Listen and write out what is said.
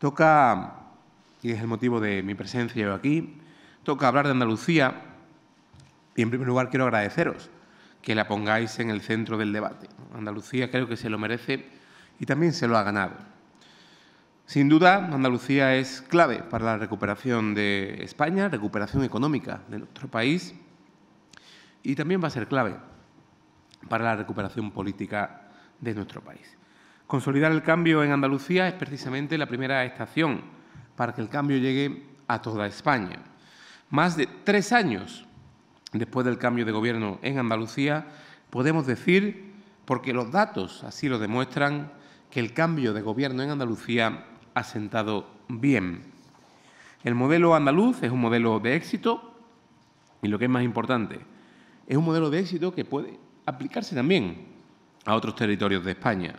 Toca, y es el motivo de mi presencia aquí, toca hablar de Andalucía y en primer lugar quiero agradeceros que la pongáis en el centro del debate. Andalucía creo que se lo merece y también se lo ha ganado. Sin duda, Andalucía es clave para la recuperación de España, recuperación económica de nuestro país y también va a ser clave para la recuperación política de nuestro país. Consolidar el cambio en Andalucía es precisamente la primera estación para que el cambio llegue a toda España. Más de tres años después del cambio de gobierno en Andalucía, podemos decir, porque los datos así lo demuestran, que el cambio de gobierno en Andalucía ha sentado bien. El modelo andaluz es un modelo de éxito y lo que es más importante, es un modelo de éxito que puede aplicarse también a otros territorios de España.